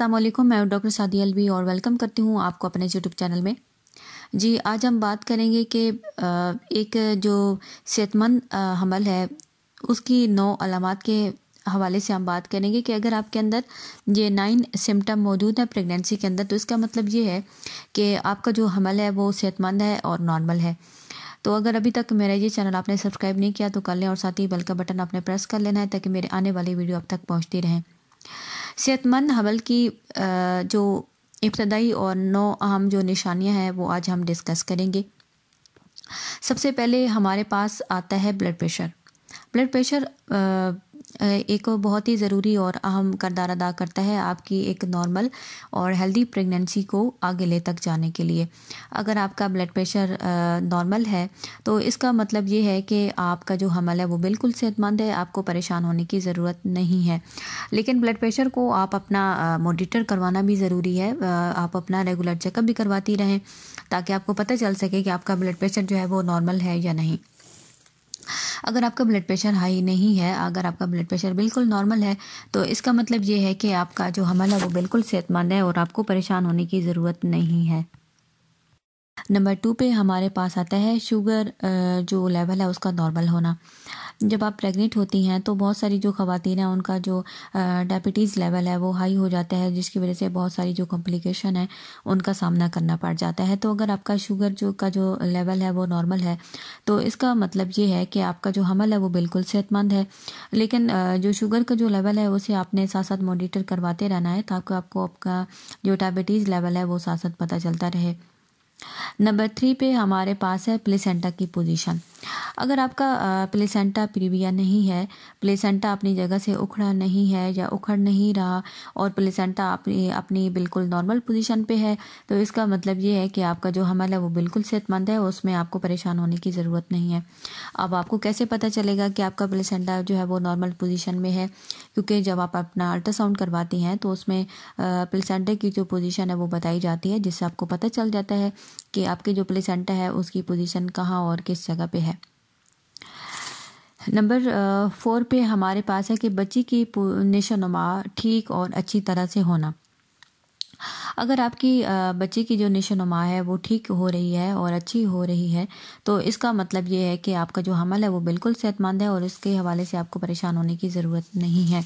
असल मैं डॉक्टर सादी अलवी और वेलकम करती हूँ आपको अपने यूट्यूब चैनल में जी आज हम बात करेंगे कि एक जो सेहतमंद हमल है उसकी नौ अलामत के हवाले से हम बात करेंगे कि अगर आपके अंदर ये नाइन सिम्टम मौजूद है प्रेगनेंसी के अंदर तो इसका मतलब ये है कि आपका जो हमल है वो सेहतमंद है और नॉर्मल है तो अगर अभी तक मेरा ये चैनल आपने सब्सक्राइब नहीं किया तो कर लें और साथ ही बेल का बटन आपने प्रेस कर लेना है ताकि मेरे आने वाली वीडियो अब तक पहुँचती रहें सेहतमंद हमल की जो इब्तदाई और नौ अहम जो निशानियां हैं वो आज हम डिस्कस करेंगे सबसे पहले हमारे पास आता है ब्लड प्रेशर ब्लड प्रेशर एक बहुत ही ज़रूरी और अहम करदार अदा करता है आपकी एक नॉर्मल और हेल्दी प्रेगनेंसी को आगे ले तक जाने के लिए अगर आपका ब्लड प्रेशर नॉर्मल है तो इसका मतलब ये है कि आपका जो हमल है वो बिल्कुल सेहतमंद है आपको परेशान होने की ज़रूरत नहीं है लेकिन ब्लड प्रेशर को आप अपना मोनिटर करवाना भी ज़रूरी है आप अपना रेगुलर चेकअप भी करवाती रहें ताकि आपको पता चल सके कि आपका ब्लड प्रेशर जो है वो नॉर्मल है या नहीं अगर आपका ब्लड प्रेशर हाई नहीं है अगर आपका ब्लड प्रेशर बिल्कुल नॉर्मल है तो इसका मतलब ये है कि आपका जो हमल है वो बिल्कुल सेहतमंद है और आपको परेशान होने की ज़रूरत नहीं है नंबर टू पे हमारे पास आता है शुगर जो लेवल है उसका नॉर्मल होना जब आप प्रेग्नेंट होती हैं तो बहुत सारी जो खातन हैं उनका जो डायबिटीज़ लेवल है वो हाई हो जाता है जिसकी वजह से बहुत सारी जो कॉम्प्लिकेशन है उनका सामना करना पड़ जाता है तो अगर आपका शुगर जो का जो लेवल है वो नॉर्मल है तो इसका मतलब ये है कि आपका जो हमल है वो बिल्कुल सेहतमंद है लेकिन जो शुगर का जो लेवल है उसे आपने साथ साथ मोनिटर करवाते रहना है ताकि आपको आपका जो डायबिटीज़ लेवल है वो साथ साथ पता चलता रहे नंबर थ्री पे हमारे पास है प्लेसेंटा की पोजीशन अगर आपका प्लेसेंटा प्रीविया नहीं है प्लेसेंटा अपनी जगह से उखड़ा नहीं है या उखड़ नहीं रहा और प्लेसेंटा अपनी अपनी बिल्कुल नॉर्मल पोजीशन पे है तो इसका मतलब ये है कि आपका जो हमल है वो बिल्कुल सेहतमंद है उसमें आपको परेशान होने की ज़रूरत नहीं है अब आपको कैसे पता चलेगा कि आपका प्लेसेंटा जो है वो नॉर्मल पोजिशन में है क्योंकि जब आप अपना अल्ट्रासाउंड करवाती हैं तो उसमें प्लेसेंटा की जो पोजिशन है वो बताई जाती है जिससे आपको पता चल जाता है कि आपके जो प्लेसेंटा है उसकी पोजीशन कहाँ और किस जगह पे है नंबर फोर पे हमारे पास है कि बच्ची की निशोनुमा ठीक और अच्छी तरह से होना अगर आपकी बच्चे की जो निशोनुमा है वो ठीक हो रही है और अच्छी हो रही है तो इसका मतलब ये है कि आपका जो हमल है वो बिल्कुल सेहतमंद है और इसके हवाले से आपको परेशान होने की ज़रूरत नहीं है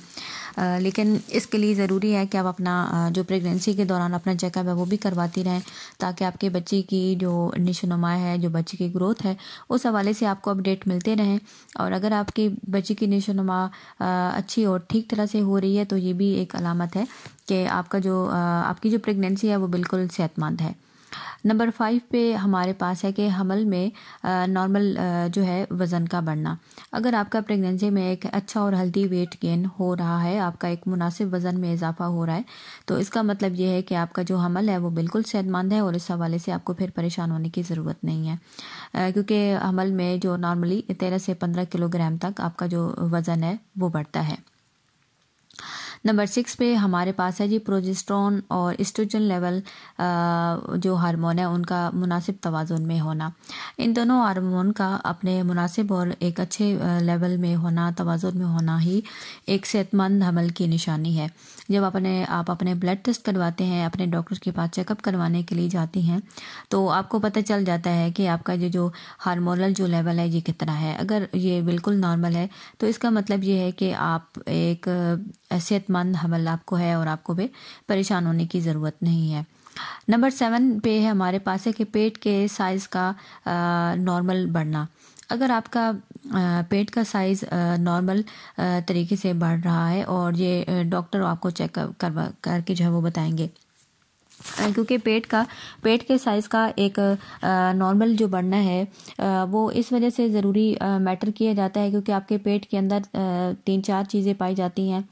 लेकिन इसके लिए ज़रूरी है कि आप अपना जो प्रेगनेंसी के दौरान अपना चेकअप है वो भी करवाती रहें ताकि आपके बच्चे की जो निशोनुमा है जो बच्चे की ग्रोथ है उस हवाले से आपको अपडेट मिलते रहें और अगर आपके बच्चे की निशोनुमा अच्छी और ठीक तरह से हो रही है तो ये भी एक अलामत है कि आपका जो आपकी आपकी जो प्रेगनेंसी है वो बिल्कुल सेहतमंद है नंबर फाइव पे हमारे पास है कि हमल में नॉर्मल जो है वज़न का बढ़ना अगर आपका प्रेगनेंसी में एक अच्छा और हेल्दी वेट गेन हो रहा है आपका एक मुनासिब वज़न में इजाफा हो रहा है तो इसका मतलब ये है कि आपका जो हमल है वो बिल्कुल सेहतमंद है और इस हवाले से आपको फिर परेशान होने की ज़रूरत नहीं है क्योंकि हमल में जो नॉर्मली तेरह से पंद्रह किलोग्राम तक आपका जो वज़न है वो बढ़ता है नंबर सिक्स पे हमारे पास है जी प्रोजेस्ट्रॉन और इस्ट्रोजन लेवल जो हार्मोन है उनका मुनासिब तोज़ुन में होना इन दोनों हार्मोन का अपने मुनासिब और एक अच्छे लेवल में होना तोज़ुन में होना ही एक सेहतमंद हमल की निशानी है जब अपने आप अपने ब्लड टेस्ट करवाते हैं अपने डॉक्टर के पास चेकअप करवाने के लिए जाती हैं तो आपको पता चल जाता है कि आपका जो जो हारमोनल जो लेवल है ये कितना है अगर ये बिल्कुल नॉर्मल है तो इसका मतलब ये है कि आप एक सेहतमंद भरोसेमंद हमल आपको है और आपको भी परेशान होने की ज़रूरत नहीं है नंबर सेवन पे है हमारे पास है कि पेट के साइज़ का नॉर्मल बढ़ना अगर आपका पेट का साइज़ नॉर्मल तरीके से बढ़ रहा है और ये डॉक्टर आपको चेकअप करवा करके जो है वो बताएंगे क्योंकि पेट का पेट के साइज़ का एक नॉर्मल जो बढ़ना है वो इस वजह से ज़रूरी मैटर किया जाता है क्योंकि आपके पेट के अंदर तीन चार चीज़ें पाई जाती हैं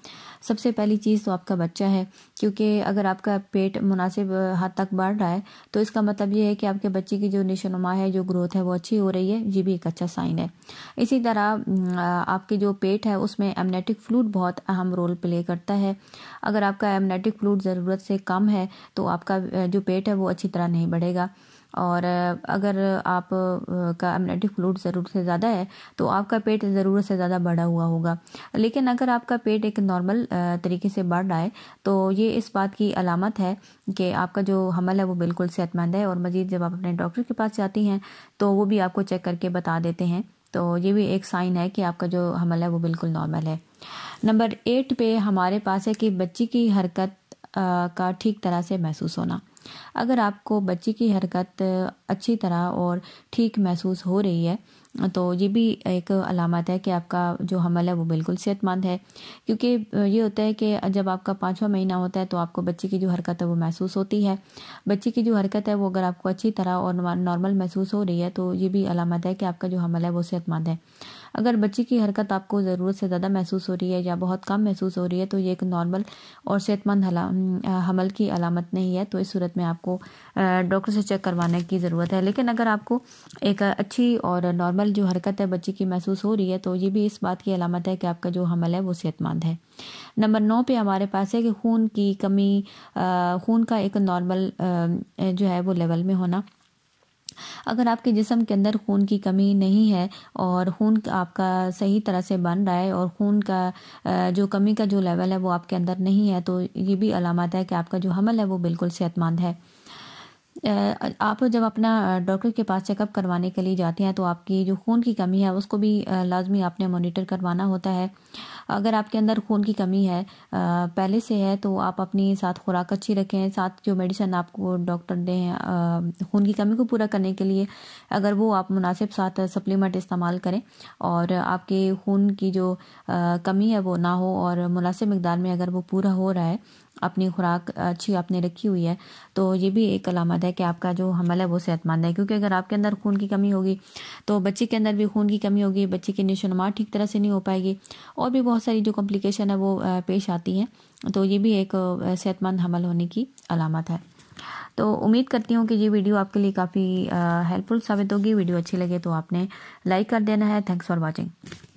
सबसे पहली चीज़ तो आपका बच्चा है क्योंकि अगर आपका पेट मुनासिब हद तक बढ़ रहा है तो इसका मतलब ये है कि आपके बच्चे की जो निशोनुमा है जो ग्रोथ है वो अच्छी हो रही है ये भी एक अच्छा साइन है इसी तरह आपके जो पेट है उसमें एमनेटिक फ्लूड बहुत अहम रोल प्ले करता है अगर आपका एमनेटिक फ्लूड ज़रूरत से कम है तो आपका जो पेट है वो अच्छी तरह नहीं बढ़ेगा और अगर आप का एमनेटिक फ्लूड ज़रूरत से ज़्यादा है तो आपका पेट ज़रूरत से ज़्यादा बढ़ा हुआ होगा लेकिन अगर आपका पेट एक नॉर्मल तरीके से बढ़ रहा है तो ये इस बात की अलामत है कि आपका जो हमल है वो बिल्कुल सेहतमंद है और मज़ीद जब आप अपने डॉक्टर के पास जाती हैं तो वो भी आपको चेक करके बता देते हैं तो ये भी एक साइन है कि आपका जो हमल है वो बिल्कुल नॉर्मल है नंबर एट पे हमारे पास है कि बच्ची की हरकत आ, का ठीक तरह से महसूस होना अगर आपको बच्चे की हरकत अच्छी तरह और ठीक महसूस हो रही है तो ये भी एक अलामत है कि आपका जो हमल है वो बिल्कुल सेहतमंद है क्योंकि ये होता है कि जब आपका पाँचवा महीना होता है तो आपको बच्चे की जो हरकत है वो महसूस होती है बच्चे की जो हरकत है वो अगर आपको अच्छी तरह और नॉर्मल महसूस हो रही है तो ये भी अलामत है कि आपका जो हमल है वो सेहतमंद है अगर बच्चे की हरकत आपको ज़रूरत से ज़्यादा महसूस हो रही है या बहुत कम महसूस हो रही है तो ये एक नॉर्मल और सेहतमंद हमल की अलामत नहीं है तो इस सूरत में आपको डॉक्टर से चेक करवाने की ज़रूरत है लेकिन अगर आपको एक अच्छी और नॉर्मल जो हरकत है बच्चे की महसूस हो रही है तो ये भी इस बात की अलामत है कि आपका जो हमल है वो सेहतमंद है नंबर नौ पे हमारे पास है कि खून की कमी खून का एक नॉर्मल जो है वो लेवल में होना अगर आपके जिसम के अंदर खून की कमी नहीं है और खून आपका सही तरह से बन रहा है और खून का जो कमी का जो लेवल है वो आपके अंदर नहीं है तो ये भी अलामत है कि आपका जो हमल है वो बिल्कुल सेहतमंद है आप जब अपना डॉक्टर के पास चेकअप करवाने के लिए जाते हैं तो आपकी जो खून की कमी है उसको भी लाजमी आपने मोनिटर करवाना होता है अगर आपके अंदर खून की कमी है पहले से है तो आप अपनी साथ खुराक अच्छी रखें साथ जो मेडिसन आपको डॉक्टर दें खून की कमी को पूरा करने के लिए अगर वो आप मुनासिब साथ सप्लीमेंट इस्तेमाल करें और आपके खून की जो कमी है वो ना हो और मुनासिब मकदार में अगर वो पूरा हो रहा है अपनी खुराक अच्छी आपने रखी हुई है तो ये भी एक अलामत है कि आपका जो हमल है वो सेहतमंद है क्योंकि अगर आपके अंदर खून की कमी होगी तो बच्चे के अंदर भी खून की कमी होगी बच्चे की निशोनुमा ठीक तरह से नहीं हो पाएगी और भी बहुत बहुत सारी जो कॉम्प्लिकेशन है वो पेश आती हैं तो ये भी एक सेहतमंद हमल होने की अलामत है तो उम्मीद करती हूँ कि ये वीडियो आपके लिए काफ़ी हेल्पफुल साबित होगी वीडियो अच्छी लगे तो आपने लाइक कर देना है थैंक्स फॉर वॉचिंग